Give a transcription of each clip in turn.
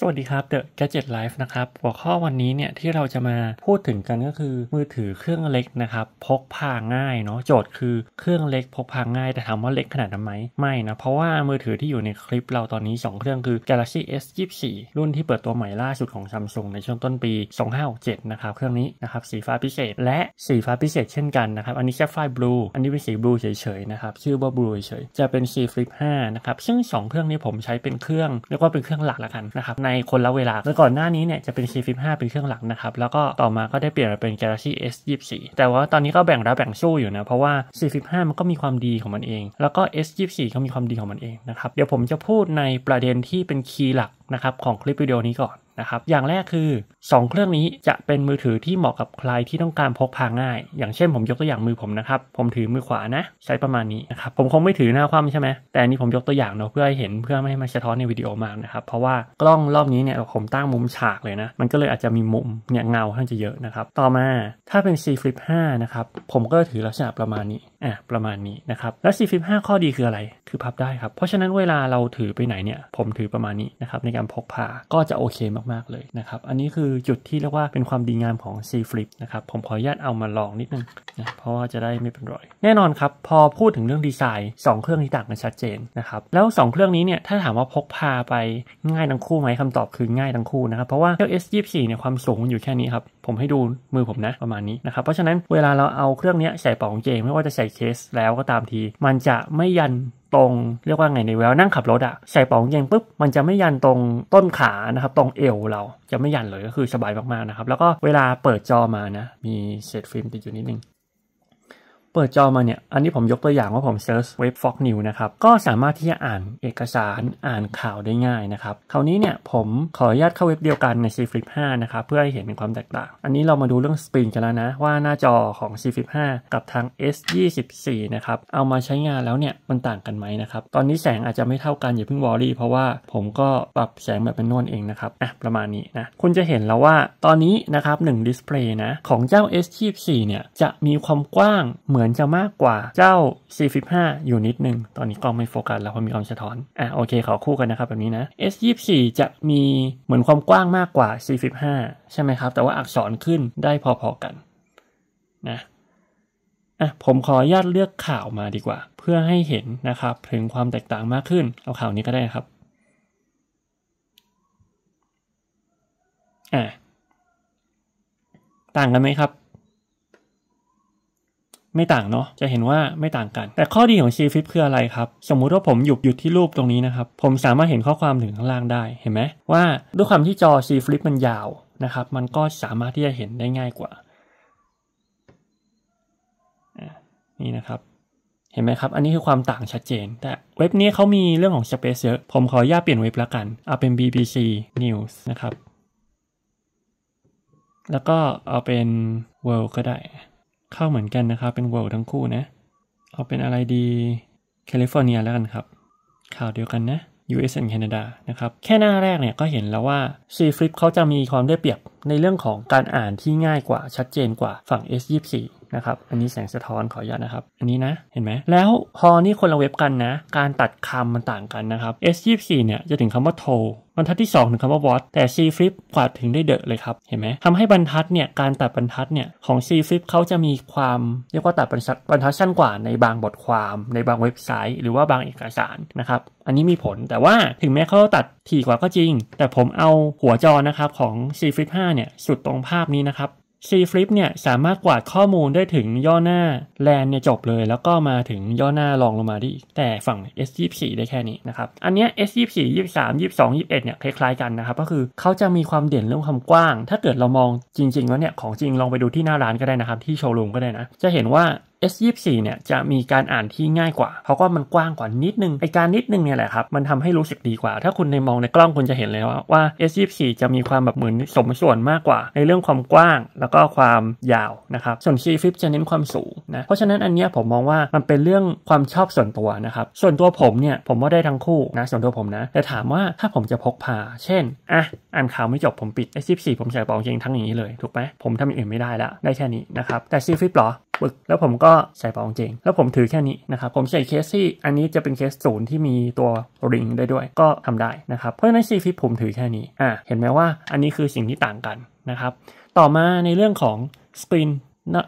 สวัสดีครับ The Gadget Life นะครับหัวข้อวันนี้เนี่ยที่เราจะมาพูดถึงกันก็คือมือถือเครื่องเล็กนะครับ พกพาง่ายเนาะโจทย์คือเครื่องเล็กพกพาง่ายแต่ถามว่าเล็กขนาดนั้นไหมไม่นะ เพราะว่ามือถือที่อยู่ในคลิปเราตอนนี้ 2 เครื่องคือ Galaxy S 24รุ่นที่เปิดตัวใหม่ล่าสุดของซัมซุงในช่วงต้นปี 2567นะครับ เครื่องนี้นะครับสีฟ้าพิเศษและสีฟ้าพิเศษ เช่นกันนะครับอันนี้แค่ไฟบลูอันนี้เป็นสีบลูเฉยๆนะครับชื่อว่าบลูเฉยๆจะเป็น C Flip 5นะครับซึ่ง 2 เครื่องนี้ผมใช้เป็นเครื่องเรียกว่าเป็นเครื่องหลักละกันนะครับในคนละเวลาโดยก่อนหน้านี้เนี่ยจะเป็น C55 เป็นเครื่องหลักนะครับ แล้วก็ต่อมาก็ได้เปลี่ยนมาเป็น Galaxy S24 แต่ว่าตอนนี้ก็แบ่งรับแบ่งสู้อยู่นะ เพราะว่า C55 มันก็มีความดีของมันเอง แล้วก็ S24 ก็มีความดีของมันเองนะครับ เดี๋ยวผมจะพูดในประเด็นที่เป็นคีย์หลักนะครับของคลิปวิดีโอนี้ก่อนนะครับอย่างแรกคือ 2 เครื่องนี้จะเป็นมือถือที่เหมาะกับใครที่ต้องการพกพาง่าย อย่างเช่นผมยกตัวอย่างมือผมนะครับผมถือมือขวานะ ใช้ประมาณนี้นะครับผมคงไม่ถือหน้าคว่ำใช่ไหมแต่อันนี้ผมยกตัวอย่างเนาะเพื่อให้เห็นเพื่อไม่ให้มันสะท้อนในวิดีโอมากนะครับ เพราะว่ากล้องรอบนี้เนี่ยผมตั้งมุมฉากเลยนะมันก็เลยอาจจะมีมุมเนี่ยเงาท่านจะเยอะนะครับ ต่อมาถ้าเป็น C Flip 5นะครับผมก็ถือลักษณะประมาณนี้อ่ะประมาณนี้นะครับแล้ว45ข้อดีคืออะไรคือพับได้ครับ เพราะฉะนั้นเวลาเราถือไปไหนเนี่ยผมถือประมาณนี้นะครับในการพกพาก็จะโอเคมากๆเลยนะครับอันนี้คือจุดที่เรียกว่าเป็นความดีงามของ C Flip นะครับผมขออนุญาตเอามาลองนิดนึงนะเพราะว่าจะได้ไม่เป็นรอย แน่นอนครับ พอพูดถึงเรื่องดีไซน์ 2 เครื่องที่ต่างกันชัดเจนนะครับแล้ว 2 เครื่องนี้เนี่ยถ้าถามว่าพกพาไปง่ายทั้งคู่ไหมคำตอบคือง่ายทั้งคู่นะครับเพราะว่าเจ้า S24 เนี่ยความสูงอยู่แค่นี้ครับผมให้ดูมือผมนะประมาณนี้นะครับเพราะฉะนั้นเวลาเราเอาเครื่องนี้ใส่ปองเกไม่ว่าจะใเคสแล้วก็ตามทีมันจะไม่ยันตรงเรียกว่าไงในเวลานั่งขับรถอะใส่ปองเย็นปุ๊บมันจะไม่ยันตรงต้นขานะครับตรงเอว เราจะไม่ยันเลยก็คือสบายมากๆนะครับ แล้วก็เวลาเปิดจอมานะ มีเศษฟิล์มติดอยู่นิดนึงเปิดจอมาเนี่ย อันนี้ผมยกตัวอย่างว่าผมเซิร์ชเว็บ Fox News นะครับ ก็สามารถที่จะอ่านเอกสาร อ่านข่าวได้ง่ายนะครับ คราวนี้เนี่ย ผมขออนุญาตเข้าเว็บเดียวกันใน C Flip 5นะครับ เพื่อให้เห็นความแตกต่าง อันนี้เรามาดูเรื่องสปรินกันแล้วนะว่าหน้าจอของ C Flip 5กับทาง S 2 4นะครับ เอามาใช้งานแล้วเนี่ยมันต่างกันไหมนะครับ ตอนนี้แสงอาจจะไม่เท่ากันอย่าเพิ่งวอรี่เพราะว่าผมก็ปรับแสงแบบเป็นนวลเองนะครับอ่ะประมาณนี้นะคุณจะเห็นแล้วว่าตอนนี้นะครับหนึ่งดิสเพลย์นะของเจ้า S 2 4เนี่ยจะมีความกว้างเหมือนือนจะมากกว่าเจ้า C15 อยู่นิดนึง ตอนนี้กล้องไม่โฟกัสแล้วเพราะมีความสะท้อน อ่ะโอเค ขอคู่กันนะครับแบบนี้นะ S24 จะมีเหมือนความกว้างมากกว่า C15 ใช่ไหมครับ แต่ว่าอักษรขึ้นได้พอๆกันนะ อ่ะ ผมขออนุญาตเลือกข่าวมาดีกว่าเพื่อให้เห็นนะครับ ถึงความแตกต่างมากขึ้นเอาข่าวนี้ก็ได้ครับ อ่ะต่างกันไหมครับไม่ต่างเนาะ จะเห็นว่าไม่ต่างกัน แต่ข้อดีของชีฟิปคืออะไรครับ สมมุติว่าผมหยุดหยุดที่รูปตรงนี้นะครับ ผมสามารถเห็นข้อความถึงข้างล่างได้ เห็นไหมว่าด้วยความที่จอชีฟลิปมันยาวนะครับ มันก็สามารถที่จะเห็นได้ง่ายกว่านี่นะครับ เห็นไหมครับ อันนี้คือความต่างชัดเจน แต่เว็บนี้เขามีเรื่องของ Space เยอะ ผมขออนุญาตเปลี่ยนเว็บละกัน เอาเป็น BBC News นะครับ แล้วก็เอาเป็น World ก็ได้เข้าเหมือนกันนะครับ เป็นวิลด์ทั้งคู่นะเอาเป็นอะไรดีแคลิฟอร์เนียแล้วกันครับ ข่าวเดียวกันนะ US and Canada นะครับ แค่หน้าแรกเนี่ยก็เห็นแล้วว่า C Flip เขาจะมีความได้เปรียบในเรื่องของการอ่านที่ง่ายกว่าชัดเจนกว่าฝั่ง S24 นะครับ อันนี้แสงสะท้อนขออนุญาตนะครับ อันนี้นะ เห็นไหม แล้วพอนี่คนละเว็บกันนะ การตัดคำมันต่างกันนะครับ S24 เนี่ยจะถึงคำว่าโท บรรทัดที่2ถึงคำว่าวอท แต่ C flip กวาดถึงได้เดอะเลยครับ เห็นไหมทำให้บรรทัดเนี่ย การตัดบรรทัดเนี่ยของ C flip เขาจะมีความเรียกว่าตัดบรรทัด บรรทัดสั้นกว่าในบางบทความ ในบางเว็บไซต์ หรือว่าบางเอกสารนะครับ อันนี้มีผล แต่ว่าถึงแม้เขาตัดถี่กว่าก็จริง แต่ผมเอาหัวจอนะครับของ C flip 5 เนี่ยสุดตรงภาพนี้นะครับ c ฟลิปเนี่ยสามารถกวาดข้อมูลได้ถึงย่อหน้าแลนเนี่ยจบเลย แล้วก็มาถึงย่อหน้ารองลงมาที่แต่ฝั่ง S24 ได้แค่นี้นะครับ อันเนี้ย S24 23 22 21 เนี่ยคล้ายๆกันนะครับก็คือเขาจะมีความเด่นเรื่องความกว้าง ถ้าเกิดเรามองจริง ๆแล้วเนี่ย ของจริงลองไปดูที่หน้าร้านก็ได้นะครับ ที่โชว์รูมก็ได้นะ จะเห็นว่า S24 เนี่ยจะมีการอ่านที่ง่ายกว่า เพราะว่ามันกว้างกว่านิดนึง ไอการนิดนึงเนี่ยแหละครับ มันทำให้รู้สึกดีกว่า ถ้าคุณในมองในกล้องคุณจะเห็นเลยว่าว่า S24 จะมีความแบบเหมือนสมส่วนมากกว่า ในเรื่องความกว้าง แล้วก็ความยาวนะครับ ส่วน C Flip จะเน้นความสูงนะ เพราะฉะนั้นอันเนี้ยผมมองว่ามันเป็นเรื่องความชอบส่วนตัวนะครับ ส่วนตัวผมเนี่ยผมว่าได้ทั้งคู่นะส่วนตัวผมนะแต่ถามว่าถ้าผมจะพกพา เช่น อ่ะ อ่านข่าวไม่จบผมปิด S24 ผมใส่ปองเองทั้งอย่างนี้เลยถูกไหมผมทำอย่างอื่นไม่ได้ละได้แค่นี้นะครับแต่ C Flip หรอปึกแล้วผมก็ใส่ะปองเจงแล้วผมถือแค่นี้นะครับ ผมใส่เคสที่อันนี้จะเป็นเคสศูนย์ที่มีตัว ริงได้ด้วยก็ทำได้นะครับ เพราะฉะนั้นซีฟิปผมถือแค่นี้อ่าเห็นไหมว่าอันนี้คือสิ่งที่ต่างกัน นะครับ ต่อมาในเรื่องของสปริน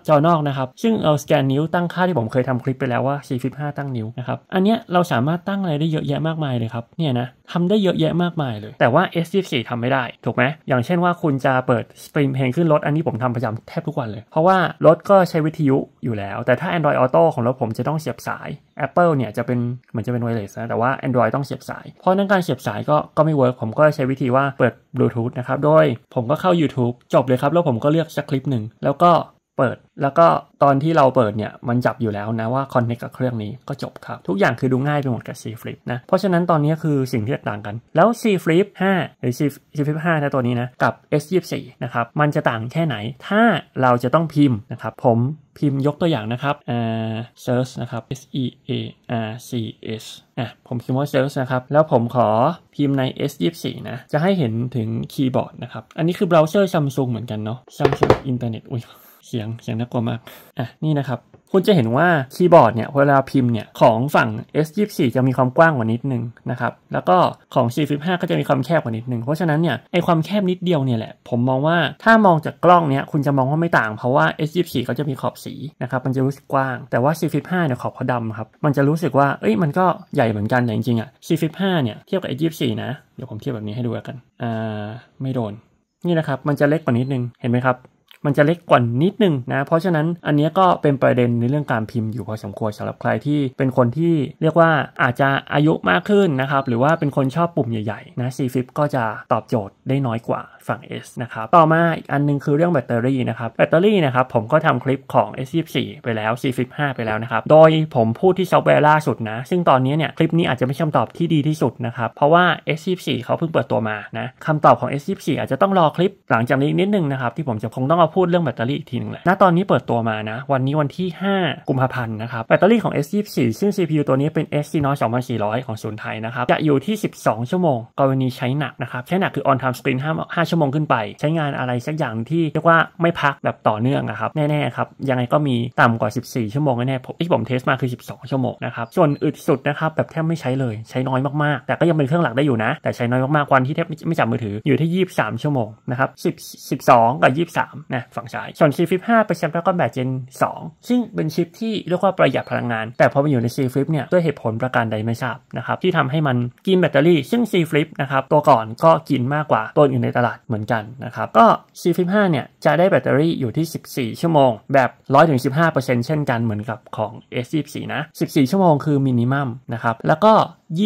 จอนอกนะครับ ซึ่งเราสแกนนิ้วตั้งค่าที่ผมเคยทำคลิปไปแล้วว่า45ตั้งนิ้วนะครับ อันเนี้ยเราสามารถตั้งอะไรได้เยอะแยะมากมายเลยครับ เนี่ยนะทำได้เยอะแยะมากมายเลย แต่ว่า S24 ทำไม่ได้ ถูกไหม อย่างเช่นว่าคุณจะเปิดสตรีมเพลงขึ้นรถ อันนี้ผมทำประจำแทบทุกวันเลย เพราะว่ารถก็ใช้วิทยุอยู่แล้ว แต่ถ้า Android Auto ของรถผมจะต้องเสียบสาย Apple เนี่ยจะเป็นเหมือนจะเป็นไวเลสนะ แต่ว่า Android ต้องเสียบสาย เพราะนั่นการเสียบสายก็ก็ไม่เวิร์กผมก็ใช้วิธีว่าเปิดบลูทูธนะครับโดยผมก็เข้า YouTube จบเลยครับแล้วผมก็เลือกสักคลิปหนึ่งแล้วก็ปิด แล้วก็ตอนที่เราเปิดเนี่ย มันจับอยู่แล้วนะว่าคอนเน็กับเครื่องนี้ก็จบครับ ทุกอย่างคือดูง่ายไปหมดกับ C Flip นะ เพราะฉะนั้นตอนนี้คือสิ่งที่ต่างกัน แล้ว C Flip 5 หรือ C Flip 5นะตัวนี้นะ กับ S 2 4นะครับ มันจะต่างแค่ไหนถ้าเราจะต้องพิมพ์นะครับ ผมพิมพ์ยกตัวอย่างนะครับเอ่อเซิร์ชนะครับ S E A R C S อ่ะผมพิมพ์ว่าเซิร์ชนะครับแล้วผมขอพิมพ์ใน S 2 4นะจะให้เห็นถึงคีย์บอร์ดนะครับอันนี้คือเบราว์เซอร์ซัมซุงเหมือนกันเนาะซุงอินเทอร์เน็ตอุ้ยเสียงเสียงน่ากลัวมากอ่ะนี่นะครับ คุณจะเห็นว่าคีย์บอร์ดเนี่ยเวลาพิมพ์เนี่ยของฝั่ง S24 จะมีความกว้างกว่านิดนึงนะครับแล้วก็ของ C15 ก็จะมีความแคบกว่านิดนึงเพราะฉะนั้นเนี่ยไอความแคบนิดเดียวเนี่ยแหละผมมองว่าถ้ามองจากกล้องเนี่ยคุณจะมองว่าไม่ต่าง เพราะว่า S24 เขาจะมีขอบสีนะครับมันจะรู้สึกกว้างแต่ว่า C15 เนี่ยขอบเขาดำครับมันจะรู้สึกว่าเอ้ยมันก็ใหญ่เหมือนกันแต่จริงๆอ่ะ C15 เนี่ยเทียบกับ S24 นะเดี๋ยวผมเทียบแบบนี้ให้ดูกันอ่าไม่โดนนี่นะครับมันจะเล็กกว่านิดนึงเห็นไหมครับมันจะเล็กกว่านิดนึงนะ เพราะฉะนั้นอันนี้ก็เป็นประเด็นในเรื่องการพิมพ์ อยู่พอสมควรสำหรับใครที่เป็นคนที่เรียกว่าอาจจะอายุมากขึ้นนะครับหรือว่าเป็นคนชอบปุ่มใหญ่ๆนะซีฟิปก็จะตอบโจทย์ได้น้อยกว่าฝั่ง S นะครับต่อมาอีกอันนึงคือเรื่องแบตเตอรี่นะครับแบตเตอรี่นะครับผมก็ทำคลิปของ S24 ไปแล้ว C55 ไปแล้วนะครับโดยผมพูดที่ซอฟต์แวร์ล่าสุดนะซึ่งตอนนี้เนี่ยคลิปนี้อาจจะไม่คชาตอบที่ดีที่สุดนะครับเพราะว่า S24 เขาเพิ่งเปิดตัวมานะคำตอบของ S24 อาจจะต้องรอคลิปหลังจากนี้นิดนึงนะครับที่ผมจะคงต้องเอาพูดเรื่องแบตเตอรี่อีกทีนึงแหละ ณ ตอนนี้เปิดตัวมานะ วันนี้วันที่ 5กุมภาพันธ์นะครับ แบตเตอรี่ของ S24 ซึ่ง CPU ตัวนี้เป็น Exynos 2400 ของศูนย์ไทยนะครับ จะอยู่ที่ 12 ชั่วโมงกรณีใช้หนักนะครับ ใช้หนักคือ on time screen 5 5ชั่วโมงขึ้นไป ใช้งานอะไรสักอย่างที่เรียกว่าไม่พักแบบต่อเนื่องนะครับ แน่ๆครับยังไงก็มีต่ำกว่า 14 ชั่วโมงแน่ๆผมที่ผมเทสมาคือ 12 ชั่วโมงนะครับส่วนอึดสุดนะครับแบบแทบไม่ใช้เลยใช้น้อยมากๆแต่ก็ยังเป็นเครื่องหลักได้อยู่นะ แต่ใช้น้อยมากๆวันที่แทบไม่จับมือถืออยู่ที่ 23 ชั่วโมงนะครับ10 12 กับ 23นะะฝั่งซ้ายส่วนห5าเป็นแชมป์แล้วก็แบบ Gen 2ซึ่งเป็นชิปที่เรียกว่าประหยัดพลังงาน แต่พอมาอยู่ในซีฟิปเนี่ย ด้วยเหตุผลประการใดไม่ทราบนะครับ ที่ทำให้มันกินแบตเตอรี่ ซึ่งซีฟิปนะครับ ตัวก่อนก็กินมากกว่าตัวอื่นในตลาดเหมือนกันนะครับ ก็ซีฟห้5เนี่ย จะได้แบตเตอรี่อยู่ที่ 14 ชั่วโมงแบบ 100-15%เช่นกันเหมือนกับของ S24 นะ 14 ชั่วโมงคือมินิมัมนะครับแล้วก็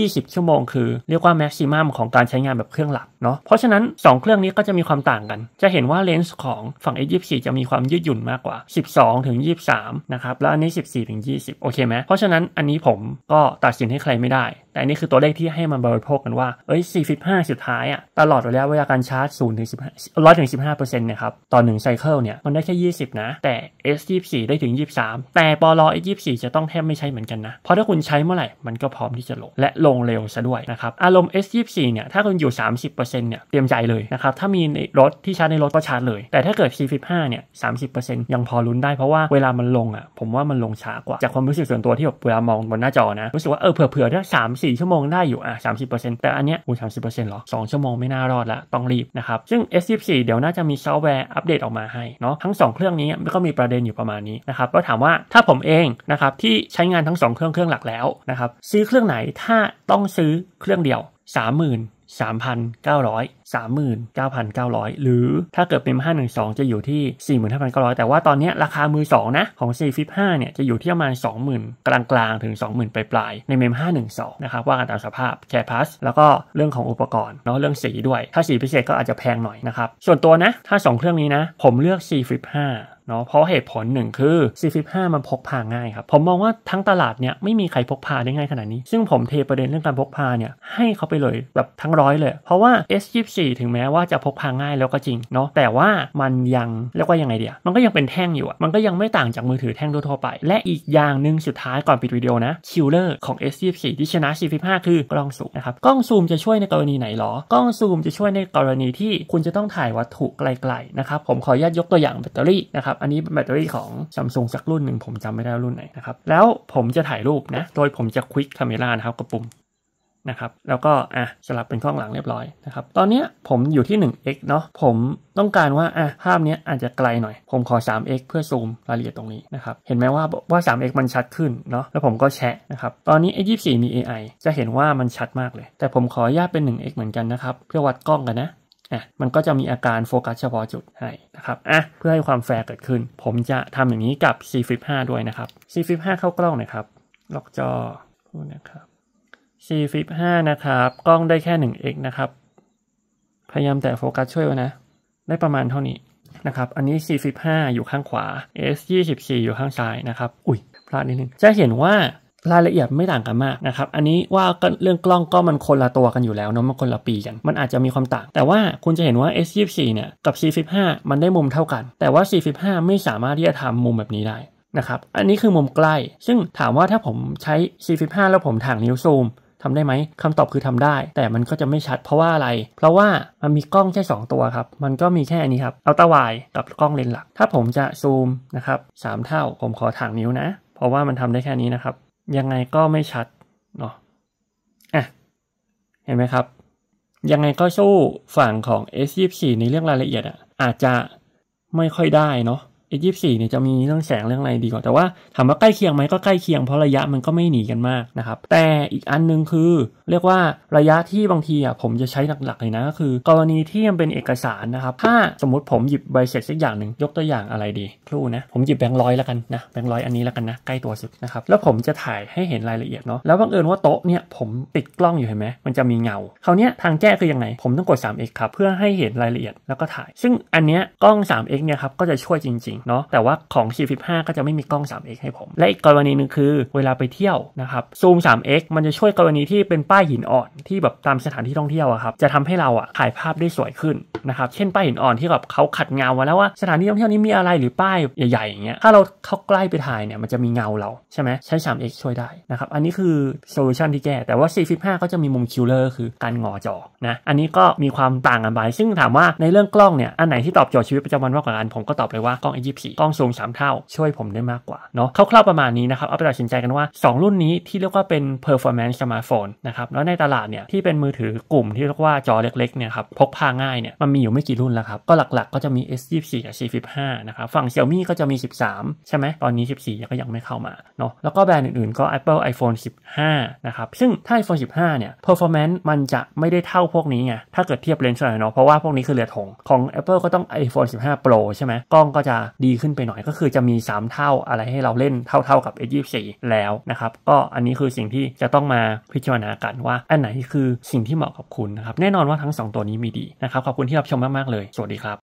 20ชั่วโมงคือเรียกว่าแม็กซิมัมของการใช้งานแบบเครื่องหลักเนาะเพราะฉะนั้น 2 เครื่องนี้ก็จะมีความต่างกัน จะเห็นว่าเลนส์ของฝั่ง S24 จะมีความยืดหยุ่นมากกว่า 12 ถึง 23 นะครับ แล้วอันนี้ 14 ถึง 20 โอเคไหมเพราะฉะนั้นอันนี้ผมก็ตัดสินให้ใครไม่ได้แต่อันนี้คือตัวเลขที่ให้มันบริโภคกันว่าเอ้ย45สุดท้ายอะตลอดระยะเวลาการชาร์จ 0 ถึง15 100ถึง15เปอร์เซ็นต์นะครับ ต่อ1ไซเคิลเนี่ยมันได้แค่ 20 นะ แต่ S24 ได้ถึง 23 แต่ปลอ S24 จะต้องแทบไม่ใช้เหมือนกันนะ เพราะถ้าคุณใช้เมื่อไหร่มันก็พร้อมที่จะลงและลงเร็วซะด้วยนะครับ อารมณ์ S24 เนี่ย ถ้าคุณอยู่ 30%เนี่ย เตรียมใจเลยนะครับ ถ้ามีในรถที่ชาร์จในรถก็ชาร์จเลย แต่ถ้าเกิด c 5เนี่ย 30%ยังพอลุ้นได้เพราะว่าเวลามันลงอ่ะ ผมว่ามันลงช้ากว่าจากความรู้สึกส่วนตัวที่แบบเวลามองบนหน้าจอนะรู้สึกว่าเออเผื่อๆถ้าสี่ชั่วโมงได้อยู่อ่ะสามสิบเปอร์เซ็นต์แต่อันเนี้ยอู้สามสิบเปอร์เซ็นต์หรอสองชั่วโมงไม่น่ารอดละต้องรีบนะครับ ซึ่ง S ย4เดี๋ยวน่าจะมีซอฟต์แวร์อัปเดตออกมาให้เนาะทั้งสองเครื่องนี้ก็มีประเด็นอยู่ประมาณนี้นะครับก็ถามว่าถ้าผมเองนะครับที่ใช้งานทั้งสองเครื่องเครื่องหลักแล้วนะครับซื้อเครื่องไหนถ้าต้องซื้อเครื่องเดียวสามหมื่น3,900 39,900 หรือถ้าเกิดเป็น512 จะอยู่ที่ 45,900 แต่ว่าตอนนี้ราคามือ2นะของ C 455เนี่ยจะอยู่ที่ประมาณ20,000 กลางๆถึง 20,000ปลายๆในเมม 512นะครับ ว่ากันตามสภาพแคปัสแล้วก็เรื่องของอุปกรณ์เนาะเรื่องสีด้วย ถ้าสีพิเศษก็อาจจะแพงหน่อยนะครับ ส่วนตัวนะถ้า 2 เครื่องนี้นะ ผมเลือก C ห้5เนาะเพราะเหตุผลหนึ่งคือ c 1 5มันพกพาง่ายครับผมมองว่าทั้งตลาดเนี่ยไม่มีใครพกพาได้ง่ายขนาดนี้ ซึ่งผมเทประเด็นเรื่องการพกพาเนี่ยให้เขาไปเลยแบบทั้งร้อยเลย เพราะว่า S24 ถึงแม้ว่าจะพกพาง่ายแล้วก็จริงเนาะแต่ว่ามันยังเรียกว่ายังไงเดียมันก็ยังเป็นแท่งอยู่อะมันก็ยังไม่ต่างจากมือถือแท่งทั่วไปและอีกอย่างหนึ่งสุดท้ายก่อนปิดวิดีโอนะคิลเลอร์ของ S24 ที่ชนะ c 1 5คือกล้องซูมนะครับกล้องซูมจะช่วยในกรณีไหนหรอกล้องซูมจะช่วยในกรณีที่คุณจะต้องถ่ายวัตถุไกลๆนะครับผมขออนุญาตยกตัวอย่างแบตเตอรี่นะครับับอันนี้แบตเตอรี่ของซัมซุงสักรุ่นหนึ่งผมจำไม่ได้รุ่นไหนนะครับแล้วผมจะถ่ายรูปนะโดยผมจะควิกคาเมล่านะครับกับปุ่มนะครับแล้วก็อ่ะสลับเป็นกล้องหลังเรียบร้อยนะครับตอนนี้ผมอยู่ที่ 1x เนาะผมต้องการว่าอ่ะภาพนี้อาจจะไกลหน่อย ผมขอ 3x เพื่อซูมรายละเอียดตรงนี้นะครับเห็นไหมว่าว่า 3x มันชัดขึ้นเนาะแล้วผมก็แชะนะครับตอนนี้ไอ้ย4มี AI จะเห็นว่ามันชัดมากเลย แต่ผมขออนุญาตเป็น 1x เหมือนกันนะครับเพื่อวัดกล้องกันนะอ่ะมันก็จะมีอาการโฟกัสเฉพาะจุดให้นะครับ อ่ะ เพื่อให้ความแฟร์เกิดขึ้น ผมจะทำอย่างนี้กับ C Flip 5ด้วยนะครับ C Flip 5เข้ากล้องนะครับล็อกจอพูดนะครับ C Flip 5นะครับ กล้องได้แค่ 1x นะครับ พยายามแต่โฟกัสช่วยไว้นะ ได้ประมาณเท่านี้ นะครับ อันนี้ C Flip 5อยู่ข้างขวา S 24อยู่ข้างซ้ายนะครับ อุ้ย พลาดนิดนึง จะเห็นว่ารายละเอียดไม่ต่างกันมากนะครับ อันนี้ว่าเรื่องกล้องก็มันคนละตัวกันอยู่แล้วเนาะ มันคนละปีกัน มันอาจจะมีความต่าง แต่ว่าคุณจะเห็นว่า S24 เนี่ยกับ C15 มันได้มุมเท่ากัน แต่ว่า C15 ไม่สามารถที่จะทำมุมแบบนี้ได้นะครับ อันนี้คือมุมใกล้ ซึ่งถามว่าถ้าผมใช้ C15 แล้วผมถ่างนิ้วซูมทำได้ไหมคำตอบคือทำได้ แต่มันก็จะไม่ชัดเพราะว่าอะไร เพราะว่ามันมีกล้องแค่2ตัวครับ มันก็มีแค่นี้ครับเอาตาวายกับกล้องเลนส์หลัก ถ้าผมจะซูมนะครับ3เท่าผมขอถ่างนิ้วนะ เพราะว่ามันทำได้แค่นี้นะครับยังไงก็ไม่ชัดเนาะ อ่ะ เห็นไหมครับ ยังไงก็สู้ฝั่งของ S24 ในเรื่องรายละเอียดอะอาจจะไม่ค่อยได้เนาะส2 4เนี่ยจะมีเรื่องแสงเรื่องอะไรดีกว่าแต่ว่าถามว่าใกล้เคียงไหมก็ใกล้เคียงเพราะระยะมันก็ไม่หนีกันมากนะครับ แต่อีกอันนึงคือเรียกว่าระยะที่บางทีอ่ะผมจะใช้หลักๆเลยนะก็คือ กรณีที่มันเป็นเอกสารนะครับถ้าสมมติผมหยิบใบเสร็จสักอย่างหนึ่งยกตัวอย่างอะไรดีครู่นะผมหยิบแบงค์ร้อยแล้วกันนะแบงค์ร้อยอันนี้แล้วกันนะใกล้ตัวสุดนะครับแล้วผมจะถ่ายให้เห็นรายละเอียดเนาะแล้วบังเอิญว่าโต๊ะเนี่ยผมติดกล้องอยู่เห็นไหมมันจะมีเงาคราวนี้ทางแก้คือยังไงผมต้องกด 3x ครับเพื่อให้เห็นรายละเอียดแล้วก็ถ่าย ซึ่งอันเนี้ยกล้อง 3x เนี่ยครับก็จะช่วยจริงเนาะแต่ว่าของ C15 ก็จะไม่มีกล้อง 3x ให้ผมและอีกกรณีหนึ่งคือเวลาไปเที่ยวนะครับซูม 3x มันจะช่วยกรณีที่เป็นป้ายหินอ่อนที่แบบตามสถานที่ท่องเที่ยวอะครับจะทำให้เราอะถ่ายภาพได้สวยขึ้นนะครับเช่น ป้ายหินอ่อนที่แบบเขาขัดเงาไว้แล้ว ว่าสถานที่ท่องเที่ยวนี้มีอะไรหรือป้ายใหญ่ๆอย่างเงี้ยถ้าเราเข้าใกล้ไปถ่ายเนี่ยมันจะมีเงาเราใช่ไหมใช้ 3x ช่วยได้นะครับอันนี้คือโซลูชันที่แก้แต่ว่า C15 ก็จะมีมุมคิลเลอร์คือการงอจอนะอันนี้ก็มีความต่างกันไปซึ่งถามว่าในเรื่องกล้องเนี่ยอันไหนที่ตอบโจทย์ชีวิตประจำวันมากกว่ากันผมก็ตอบเลยว่ากล้อง A P กล้องสูม3เท่าช่วยผมได้มากกว่าเนาะคร่าวๆประมาณนี้นะครับ เอาไปตัดสินใจกันว่า 2 รุ่นนี้ที่เรียกว่าเป็น performance smartphone นะครับแล้วในตลาดเนี่ย ที่เป็นมือถือกลุ่มที่เรียกว่าจอเล็ก ๆ เนี่ยครับ พกพาง่ายเนี่ย มันมีอยู่ไม่กี่รุ่นแล้วครับ ก็หลักๆก็จะมี S 2 4กับ C 1 5นะครับ ฝั่ง Xiaomi ก็จะมี 13 ใช่ไหมตอนนี้14ก็ยังไม่เข้ามาเนาะแล้วก็แบรนด์อื่นๆ ก็ Apple iPhone 15นะครับซึ่งถ้า iPhone 15เนี่ย performance มันจะไม่ได้เท่าพวกนี้ไงถ้าเกิดเทียบเลนส์หน่อยเนาะเพราะว่าพวกนี้คือเรือธงของ Apple ก็ต้อง iPhone 15 Pro ใช่ไหมกล้องก็จะดีขึ้นไปหน่อยก็คือจะมี 3 เท่าอะไรให้เราเล่นเท่าๆกับ S24 แล้วนะครับ ก็อันนี้คือสิ่งที่จะต้องมาพิจารณากันว่า อันไหนคือสิ่งที่เหมาะกับคุณนะครับ แน่นอนว่าทั้ง 2 ตัวนี้มีดีนะครับ ขอบคุณที่รับชมมาก ๆ เลย สวัสดีครับ